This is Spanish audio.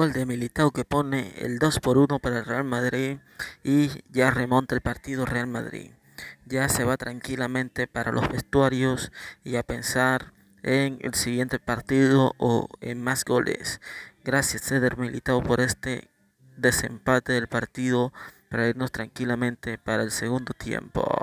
gol de Militao que pone el 2 por 1 para el Real Madrid y ya remonta el partido Real Madrid. Ya se va tranquilamente para los vestuarios y a pensar en el siguiente partido o en más goles. Gracias Ceder Militao por este desempate del partido para irnos tranquilamente para el segundo tiempo.